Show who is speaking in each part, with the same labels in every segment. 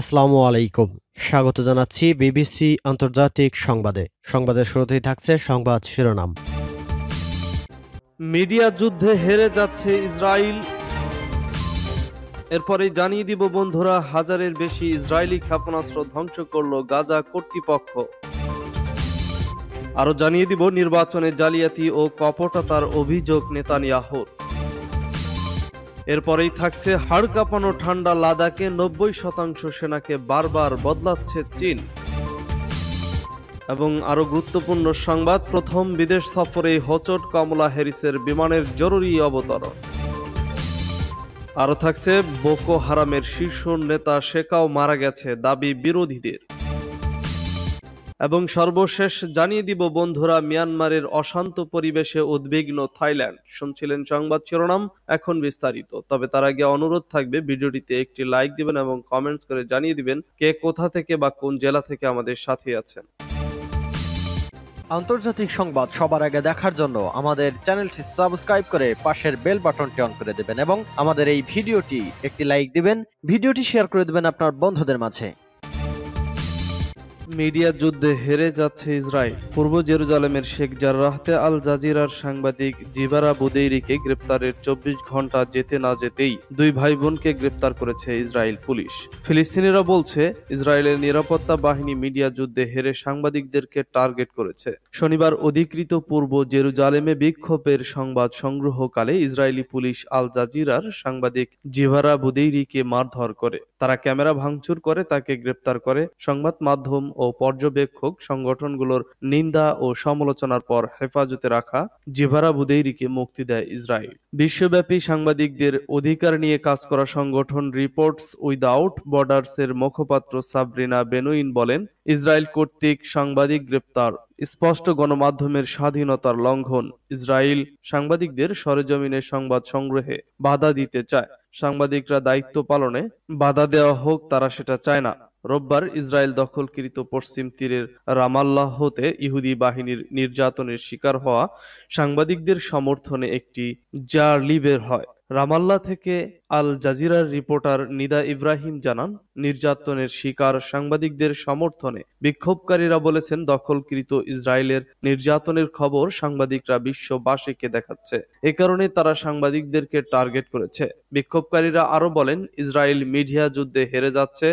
Speaker 1: আসসালামু আলাইকুম স্বাগত জানাচ্ছি বিবিসি আন্তর্জাতিক সংবাদে সংবাদের শুরুতেই থাকছে সংবাদ শিরোনাম মিডিয়া যুদ্ধে হেরে যাচ্ছে ইসরায়েল এরপরে জানিয়ে দিব বন্ধুরা হাজারের বেশি ইসরায়েলি ক্ষেপণাস্ত্র ধ্বংস করল গাজা কর্তৃপক্ষ আরো জানিয়ে দিব নির্বাচনে জালিয়াতি ও কপটতার অভিযোগ নেতানিয়াহুর এরপরেই থাকছে হাড় কাঁপানো ঠান্ডা লাদাখে নব্বই শতাংশ সেনাকে বারবার বদলাচ্ছে চীন এবং আরও গুরুত্বপূর্ণ সংবাদ প্রথম বিদেশ সফরে হোচট কমলা হ্যারিসের বিমানের জরুরি অবতরণ আরও থাকছে বোকো হারামের শীর্ষ নেতা শেখাও মারা গেছে দাবি বিরোধীদের এবং সর্বশেষ জানিয়ে দিব বন্ধুরা মিয়ানমারের অশান্ত পরিবেশে উদ্বিগ্ন থাইল্যান্ড শুনছিলেন সংবাদ শিরোনাম এখন বিস্তারিত তবে তার আগে অনুরোধ থাকবে ভিডিওটিতে একটি লাইক দিবেন এবং কমেন্টস করে জানিয়ে দিবেন কে কোথা থেকে বা কোন জেলা থেকে আমাদের সাথে আছেন আন্তর্জাতিক সংবাদ সবার আগে দেখার জন্য আমাদের চ্যানেলটি সাবস্ক্রাইব করে পাশের বেল বাটনটি অন করে দেবেন এবং আমাদের এই ভিডিওটি একটি লাইক দিবেন ভিডিওটি শেয়ার করে দেবেন আপনার বন্ধুদের মাঝে মিডিয়া যুদ্ধে হেরে যাচ্ছে ইসরায়েল পূর্ব জেরুজালেমের শেখ জার্রাহতে আল জাজিরার সাংবাদিক জিবারা বুদেইরিকে গ্রেপ্তারের চব্বিশ ঘন্টা যেতে না যেতেই দুই ভাই বোনকে গ্রেপ্তার করেছে ইসরায়েল পুলিশ ফিলিস্তিনিরা বলছে ইসরায়েলের নিরাপত্তা বাহিনী মিডিয়া যুদ্ধে হেরে সাংবাদিকদেরকে টার্গেট করেছে শনিবার অধিকৃত পূর্ব জেরুজালেমে বিক্ষোভের সংবাদ সংগ্রহকালে ইসরায়েলি পুলিশ আল জাজিরার সাংবাদিক জিভারা বুদেইরিকে মারধর করে তারা ক্যামেরা ভাঙচুর করে তাকে গ্রেপ্তার করে সংবাদ মাধ্যম ও পর্যবেক্ষক সংগঠনগুলোর নিন্দা ও সমালোচনার পর হেফাজতে রাখা জিভারা বুদেইরিকে মুক্তি দেয় ইসরায়েল বিশ্বব্যাপী সাংবাদিকদের অধিকার নিয়ে কাজ করা সংগঠন রিপোর্টস উইদাউট এর মুখপাত্র সাবরিনা বেনুইন বলেন ইসরায়েল কর্তৃক সাংবাদিক গ্রেপ্তার স্পষ্ট গণমাধ্যমের স্বাধীনতার লঙ্ঘন ইসরায়েল সাংবাদিকদের সরেজমিনে সংবাদ সংগ্রহে বাধা দিতে চায় সাংবাদিকরা দায়িত্ব পালনে বাধা দেওয়া হোক তারা সেটা চায় না রোববার ইসরায়েল দখলকৃত পশ্চিম তীরের রামাল্লাহ হতে ইহুদি বাহিনীর নির্যাতনের শিকার হওয়া সাংবাদিকদের সমর্থনে একটি জার লিবের হয় রামাল্লা থেকে আল জাজিরার রিপোর্টার নিদা ইব্রাহিম জানান নির্যাতনের শিকার সাংবাদিকদের সমর্থনে বিক্ষোভকারীরা বলেছেন দখলকৃত ইসরায়েলের নির্যাতনের খবর সাংবাদিকরা বিশ্ববাসীকে দেখাচ্ছে এ কারণে তারা সাংবাদিকদেরকে টার্গেট করেছে বিক্ষোভকারীরা আরো বলেন ইসরায়েল মিডিয়া যুদ্ধে হেরে যাচ্ছে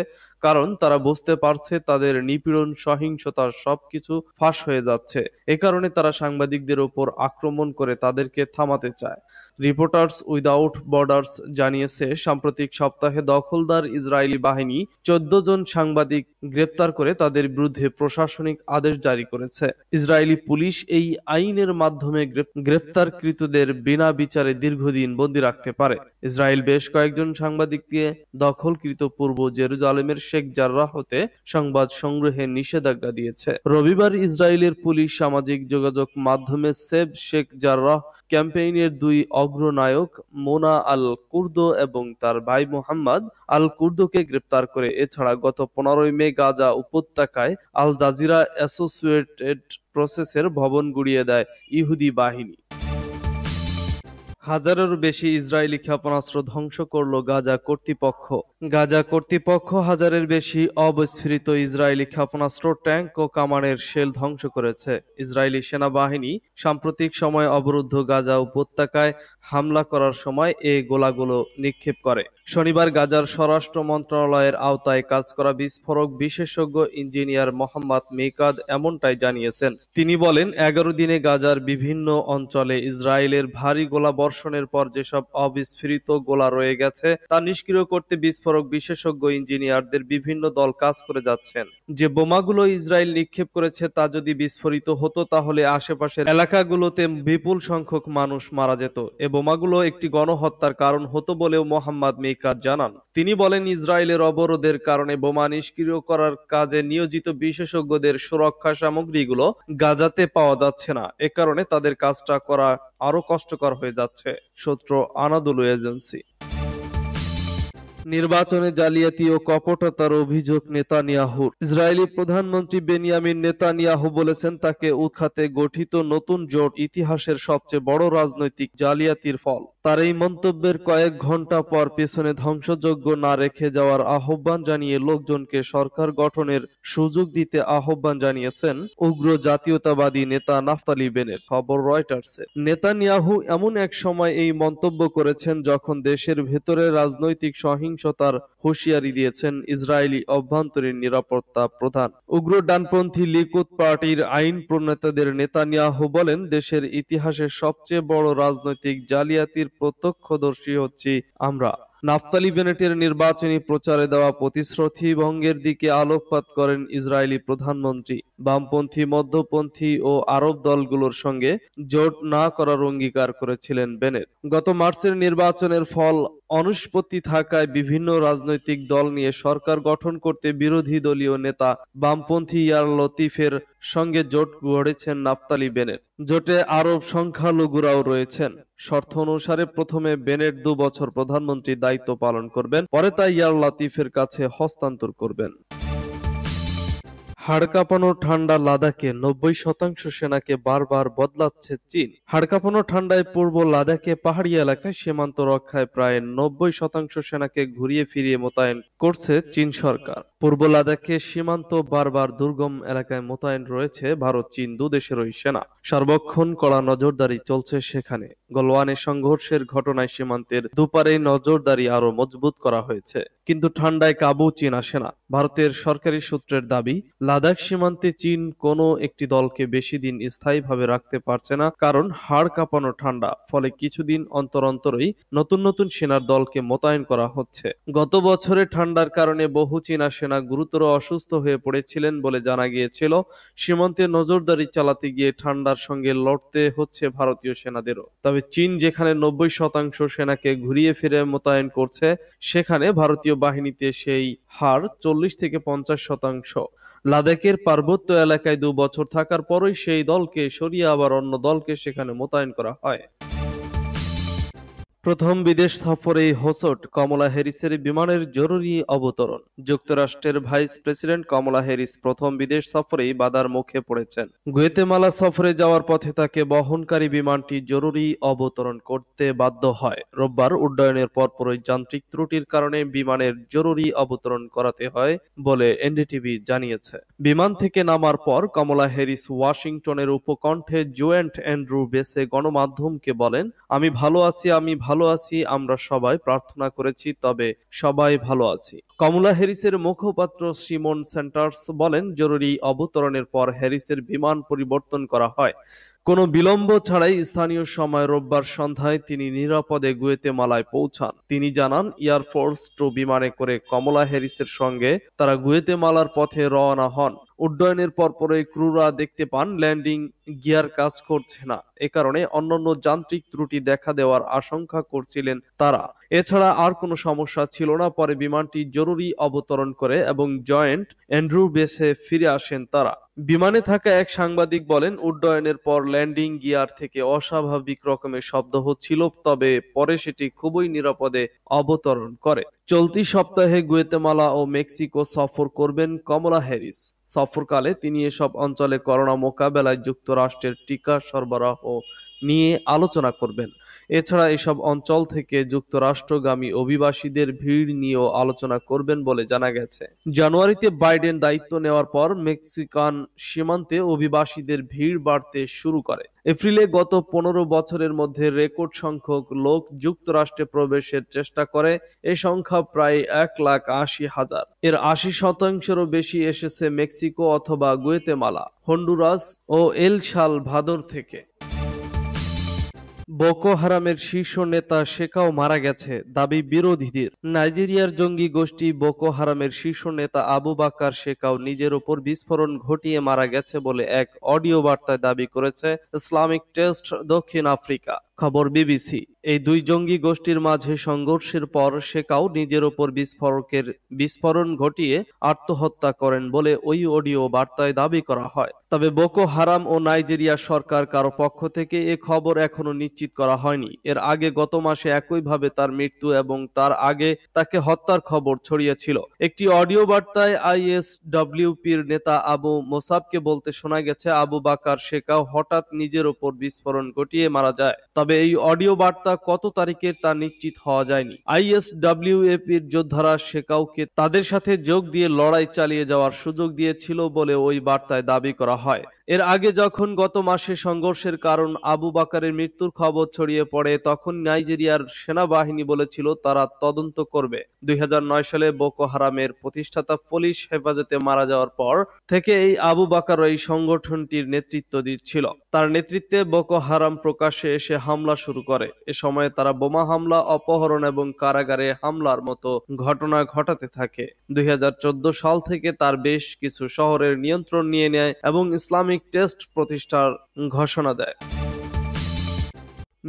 Speaker 1: কারণ তারা বুঝতে পারছে তাদের নিপীড়ন সহিংসতার সবকিছু ফাঁস হয়ে যাচ্ছে এ কারণে তারা সাংবাদিকদের ওপর আক্রমণ করে তাদেরকে থামাতে চায় রিপোর্টার্স উইদাউট বর্ডার্স জানিয়েছে সাম্প্রতিক সপ্তাহে দখলদার ইসরায়েলি বাহিনী চোদ্দ জন সাংবাদিক গ্রেপ্তার করে তাদের বিরুদ্ধে প্রশাসনিক আদেশ জারি করেছে ইসরায়েলি পুলিশ এই আইনের মাধ্যমে গ্রেপ্তারকৃতদের বিনা বিচারে দীর্ঘদিন বন্দী রাখতে পারে ইসরায়েল বেশ কয়েকজন সাংবাদিককে দখলকৃত পূর্ব জেরুজালেমের শেখ জার্রাহ হতে সংবাদ সংগ্রহে নিষেধাজ্ঞা দিয়েছে রবিবার ইসরায়েলের পুলিশ সামাজিক যোগাযোগ মাধ্যমে সেভ শেখ জার্রাহ ক্যাম্পেইনের দুই অগ্রনায়ক মোনা আল কুর্দ এবং তার ভাই মোহাম্মদ আল কুর্দকে গ্রেপ্তার করে এছাড়া গত পনেরোই মে গাজা উপত্যকায় আল জাজিরা অ্যাসোসিয়েটেড প্রসেসের ভবন গুড়িয়ে দেয় ইহুদি বাহিনী হাজারের বেশি ইসরায়েলি ক্ষেপণাস্ত্র ধ্বংস করল গাজা কর্তৃপক্ষ গাজা কর্তৃপক্ষ হাজারের বেশি অবস্ফৃত ইসরায়েলি ক্ষেপণাস্ত্র ট্যাঙ্ক ও কামানের শেল ধ্বংস করেছে ইসরায়েলি সেনাবাহিনী সাম্প্রতিক সময়ে অবরুদ্ধ গাজা উপত্যকায় হামলা করার সময় এ গোলাগুলো নিক্ষেপ করে শনিবার গাজার স্বরাষ্ট্র মন্ত্রণালয়ের আওতায় কাজ করা বিস্ফোরক বিশেষজ্ঞ ইঞ্জিনিয়ার মোহাম্মদ মেকাদ এমনটাই জানিয়েছেন তিনি বলেন এগারো দিনে গাজার বিভিন্ন অঞ্চলে ইসরায়েলের ভারী গোলা বর্ষণের পর যেসব অবিস্ফৃত গোলা রয়ে গেছে তা নিষ্ক্রিয় করতে বিস্ফোরক বিশেষজ্ঞ ইঞ্জিনিয়ারদের বিভিন্ন দল কাজ করে যাচ্ছেন যে বোমাগুলো ইসরায়েল নিক্ষেপ করেছে তা যদি বিস্ফোরিত হতো তাহলে আশেপাশের এলাকাগুলোতে বিপুল সংখ্যক মানুষ মারা যেত এ বোমাগুলো একটি গণহত্যার কারণ হতো বলেও মোহাম্মদ মেকার জানান তিনি বলেন ইসরায়েলের অবরোধের কারণে বোমা নিষ্ক্রিয় করার কাজে নিয়োজিত বিশেষজ্ঞদের সুরক্ষা সামগ্রীগুলো গাজাতে পাওয়া যাচ্ছে না এ কারণে তাদের কাজটা করা আরও কষ্টকর হয়ে যাচ্ছে সূত্র আনাদোলু এজেন্সি নির্বাচনে জালিয়াতি ও কপটতার অভিযোগ নেতানিয়াহুর ইসরায়েলি প্রধানমন্ত্রী বেনিয়ামিন নেতানিয়াহু বলেছেন তাকে উৎখাতে গঠিত নতুন জোট ইতিহাসের সবচেয়ে বড় রাজনৈতিক জালিয়াতির ফল তার এই মন্তব্যের কয়েক ঘন্টা পর পেছনে ধ্বংসযোগ্য না রেখে যাওয়ার আহ্বান জানিয়ে লোকজনকে সরকার গঠনের সুযোগ দিতে আহ্বান জানিয়েছেন উগ্র জাতীয়তাবাদী নেতা নাফতালি বেনের খবর রয়টার্সে নেতানিয়াহু এমন এক সময় এই মন্তব্য করেছেন যখন দেশের ভেতরে রাজনৈতিক সহিংস সহিংসতার হুঁশিয়ারি দিয়েছেন ইসরায়েলি অভ্যন্তরীণ নিরাপত্তা প্রধান উগ্র ডানপন্থী লিকুদ পার্টির আইন প্রণেতাদের নেতানিয়াহু বলেন দেশের ইতিহাসের সবচেয়ে বড় রাজনৈতিক জালিয়াতির প্রত্যক্ষদর্শী হচ্ছি আমরা নাফতালি বেনেটের নির্বাচনী প্রচারে দেওয়া প্রতিশ্রুতি ভঙ্গের দিকে আলোকপাত করেন ইসরায়েলি প্রধানমন্ত্রী বামপন্থী মধ্যপন্থী ও আরব দলগুলোর সঙ্গে জোট না করার অঙ্গীকার করেছিলেন বেনেট গত মার্চের নির্বাচনের ফল অনুষ্পত্তি থাকায় বিভিন্ন রাজনৈতিক দল নিয়ে সরকার গঠন করতে বিরোধী দলীয় নেতা বামপন্থী ইয়ার লতিফের সঙ্গে জোট গড়েছেন নাফতালি বেনেট জোটে আরব সংখ্যালঘুরাও রয়েছেন শর্ত অনুসারে প্রথমে বেনেট দু বছর প্রধানমন্ত্রী দায়িত্ব পালন করবেন পরে তা ইয়ার লাতিফের কাছে হস্তান্তর করবেন হাড়কাঁপানো ঠান্ডা লাদাখে নব্বই শতাংশ সেনাকে বারবার বদলাচ্ছে চীন হাড়কাঁপানো ঠান্ডায় পূর্ব লাদাখে পাহাড়ি এলাকায় সীমান্ত রক্ষায় প্রায় নব্বই শতাংশ সেনাকে ঘুরিয়ে ফিরিয়ে মোতায়েন করছে চীন সরকার পূর্ব লাদাখে সীমান্ত বারবার দুর্গম এলাকায় মোতায়েন রয়েছে ভারত চীন দুদেশেরই সেনা সর্বক্ষণ কড়া নজরদারি চলছে সেখানে গলওয়ানে সংঘর্ষের ঘটনায় সীমান্তের দুপারে নজরদারি আরও মজবুত করা হয়েছে কিন্তু ঠান্ডায় কাবু চীন আসে না ভারতের সরকারি সূত্রের দাবি লাদাখ সীমান্তে চীন কোনো একটি দলকে বেশি দিন স্থায়ীভাবে রাখতে পারছে না কারণ হাড় কাঁপানো ঠান্ডা ফলে কিছুদিন অন্তর অন্তরই নতুন নতুন সেনার দলকে মোতায়েন করা হচ্ছে গত বছরে ঠান্ডার কারণে বহু চীনা সেনা গুরুতর অসুস্থ হয়ে পড়েছিলেন বলে জানা গিয়েছিল সীমান্তে নজরদারি চালাতে গিয়ে ঠান্ডার সঙ্গে লড়তে হচ্ছে ভারতীয় সেনাদেরও তবে তবে চীন যেখানে নব্বই শতাংশ সেনাকে ঘুরিয়ে ফিরে মোতায়েন করছে সেখানে ভারতীয় বাহিনীতে সেই হার চল্লিশ থেকে পঞ্চাশ শতাংশ লাদাখের পার্বত্য এলাকায় দু বছর থাকার পরই সেই দলকে সরিয়ে আবার অন্য দলকে সেখানে মোতায়েন করা হয় প্রথম বিদেশ সফরে হোসট কমলা হ্যারিসের বিমানের জরুরি অবতরণ যুক্তরাষ্ট্রের ভাইস প্রেসিডেন্ট কমলা হ্যারিস প্রথম বিদেশ সফরে বাদার মুখে পড়েছেন গুয়েতেমালা সফরে যাওয়ার পথে তাকে বহনকারী বিমানটি জরুরি অবতরণ করতে বাধ্য হয় রোববার উড্ডয়নের পরপরই যান্ত্রিক ত্রুটির কারণে বিমানের জরুরি অবতরণ করাতে হয় বলে এনডিটিভি জানিয়েছে বিমান থেকে নামার পর কমলা হ্যারিস ওয়াশিংটনের উপকণ্ঠে জুয়েন্ট অ্যান্ড্রু বেসে গণমাধ্যমকে বলেন আমি ভালো আছি আমি ভালো আছি আমরা সবাই প্রার্থনা করেছি তবে সবাই ভালো আছি কমলা হ্যারিসের মুখপাত্র সিমন সেন্টার্স বলেন জরুরি অবতরণের পর হ্যারিসের বিমান পরিবর্তন করা হয় কোনো বিলম্ব ছাড়াই স্থানীয় সময় রোববার সন্ধ্যায় তিনি নিরাপদে গুয়েতে মালায় পৌঁছান তিনি জানান এয়ারফোর্স টু বিমানে করে কমলা হ্যারিসের সঙ্গে তারা গুয়েতে মালার পথে রওনা হন উড্ডয়নের পরপরে ক্রুরা দেখতে পান ল্যান্ডিং গিয়ার কাজ করছে না এ কারণে অন্যান্য যান্ত্রিক ত্রুটি দেখা দেওয়ার আশঙ্কা করছিলেন তারা এছাড়া আর কোনো সমস্যা ছিল না পরে বিমানটি জরুরি অবতরণ করে এবং জয়েন্ট অ্যান্ড্রু বেসে ফিরে আসেন তারা বিমানে থাকা এক সাংবাদিক বলেন উড্ডয়নের পর ল্যান্ডিং গিয়ার থেকে অস্বাভাবিক রকমের শব্দ হচ্ছিল তবে পরে সেটি খুবই নিরাপদে অবতরণ করে চলতি সপ্তাহে গুয়েতেমালা ও মেক্সিকো সফর করবেন কমলা হ্যারিস সফরকালে তিনি এসব অঞ্চলে করোনা মোকাবেলায় যুক্তরাষ্ট্রের টিকা সরবরাহ নিয়ে আলোচনা করবেন এছাড়া এসব অঞ্চল থেকে যুক্তরাষ্ট্রগামী অভিবাসীদের ভিড় নিয়েও আলোচনা করবেন বলে জানা গেছে জানুয়ারিতে বাইডেন দায়িত্ব নেওয়ার পর মেক্সিকান সীমান্তে অভিবাসীদের ভিড় বাড়তে শুরু করে এপ্রিলে গত পনেরো বছরের মধ্যে রেকর্ড সংখ্যক লোক যুক্তরাষ্ট্রে প্রবেশের চেষ্টা করে এ সংখ্যা প্রায় এক লাখ আশি হাজার এর আশি শতাংশেরও বেশি এসেছে মেক্সিকো অথবা গুয়েতেমালা হন্ডুরাস ও এলশাল ভাদর থেকে বোকো হারামের শীর্ষ নেতা শেখাও মারা গেছে দাবি বিরোধীদের নাইজেরিয়ার জঙ্গি গোষ্ঠী বোকো হারামের শীর্ষ নেতা আবু বাকার শেখাও নিজের ওপর বিস্ফোরণ ঘটিয়ে মারা গেছে বলে এক অডিও বার্তায় দাবি করেছে ইসলামিক টেস্ট দক্ষিণ আফ্রিকা খবর বিবিসি এই দুই জঙ্গি গোষ্ঠীর মাঝে সংঘর্ষের পর শেখাও নিজের ওপর বিস্ফোরকের বিস্ফোরণ ঘটিয়ে আত্মহত্যা করেন বলে ওই অডিও বার্তায় দাবি করা হয় তবে বোকো হারাম ও নাইজেরিয়া সরকার কারো পক্ষ থেকে এ খবর এখনো নিশ্চিত করা হয়নি এর আগে গত মাসে একইভাবে তার মৃত্যু এবং তার আগে তাকে হত্যার খবর ছড়িয়েছিল একটি অডিও বার্তায় আইএসডব্লিউপির নেতা আবু মোসাবকে বলতে শোনা গেছে আবু বাকার শেখাও হঠাৎ নিজের ওপর বিস্ফোরণ ঘটিয়ে মারা যায় তবে তবে এই অডিও বার্তা কত তারিখের তা নিশ্চিত হওয়া যায়নি আইএসডাব্লিউএফ এর যোদ্ধারা কাউকে তাদের সাথে যোগ দিয়ে লড়াই চালিয়ে যাওয়ার সুযোগ দিয়েছিল বলে ওই বার্তায় দাবি করা হয় এর আগে যখন গত মাসে সংঘর্ষের কারণ আবু বাকারের মৃত্যুর খবর ছড়িয়ে পড়ে তখন নাইজেরিয়ার সেনাবাহিনী বলেছিল তারা তদন্ত করবে দুই সালে বোকো হারামের প্রতিষ্ঠাতা পুলিশ হেফাজতে মারা যাওয়ার পর থেকে এই আবু বাকার এই সংগঠনটির নেতৃত্ব দিচ্ছিল তার নেতৃত্বে বোকো হারাম প্রকাশ্যে এসে হামলা শুরু করে এ সময়ে তারা বোমা হামলা অপহরণ এবং কারাগারে হামলার মতো ঘটনা ঘটাতে থাকে দুই সাল থেকে তার বেশ কিছু শহরের নিয়ন্ত্রণ নিয়ে নেয় এবং ইসলামিক পারমাণবিক টেস্ট প্রতিষ্ঠার ঘোষণা দেয়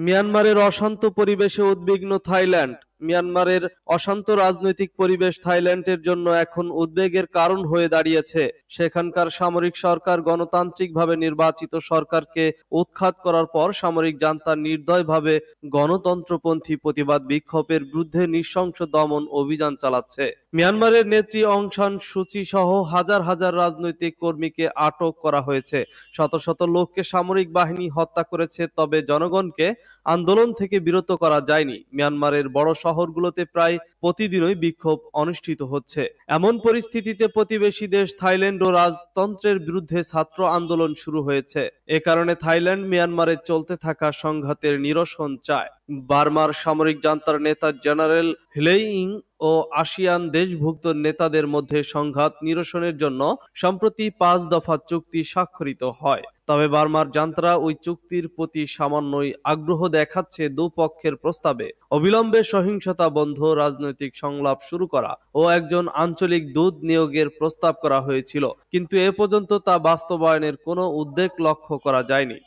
Speaker 1: মিয়ানমারের অশান্ত পরিবেশে উদ্বিগ্ন থাইল্যান্ড মিয়ানমারের অশান্ত রাজনৈতিক পরিবেশ থাইল্যান্ডের জন্য এখন উদ্বেগের কারণ হয়ে দাঁড়িয়েছে সেখানকার সামরিক সরকার গণতান্ত্রিকভাবে নির্বাচিত সরকারকে উৎখাত করার পর সামরিক জান্তা নির্দয়ভাবে গণতন্ত্রপন্থী প্রতিবাদ বিক্ষোভের বিরুদ্ধে নৃশংস দমন অভিযান চালাচ্ছে মিয়ানমারের নেত্রী অং সান সুচি সহ হাজার হাজার রাজনৈতিক কর্মীকে আটক করা হয়েছে শত শত লোককে সামরিক বাহিনী হত্যা করেছে তবে জনগণকে আন্দোলন থেকে বিরত করা যায়নি মিয়ানমারের বড় শহরগুলোতে প্রায় প্রতিদিনই বিক্ষোভ অনুষ্ঠিত হচ্ছে এমন পরিস্থিতিতে প্রতিবেশী দেশ থাইল্যান্ড ও রাজতন্ত্রের বিরুদ্ধে ছাত্র আন্দোলন শুরু হয়েছে এ কারণে থাইল্যান্ড মিয়ানমারে চলতে থাকা সংঘাতের নিরসন চায় বার্মার সামরিক জান্তার নেতা জেনারেল হিলেইং ও আসিয়ান দেশভুক্ত নেতাদের মধ্যে সংঘাত নিরসনের জন্য সম্প্রতি পাঁচ দফা চুক্তি স্বাক্ষরিত হয় তবে বার্মার যান্ত্রা ওই চুক্তির প্রতি সামান্যই আগ্রহ দেখাচ্ছে দুপক্ষের প্রস্তাবে অবিলম্বে সহিংসতা বন্ধ রাজনৈতিক সংলাপ শুরু করা ও একজন আঞ্চলিক দূত নিয়োগের প্রস্তাব করা হয়েছিল কিন্তু এ পর্যন্ত তা বাস্তবায়নের কোনো উদ্বেগ লক্ষ্য করা যায়নি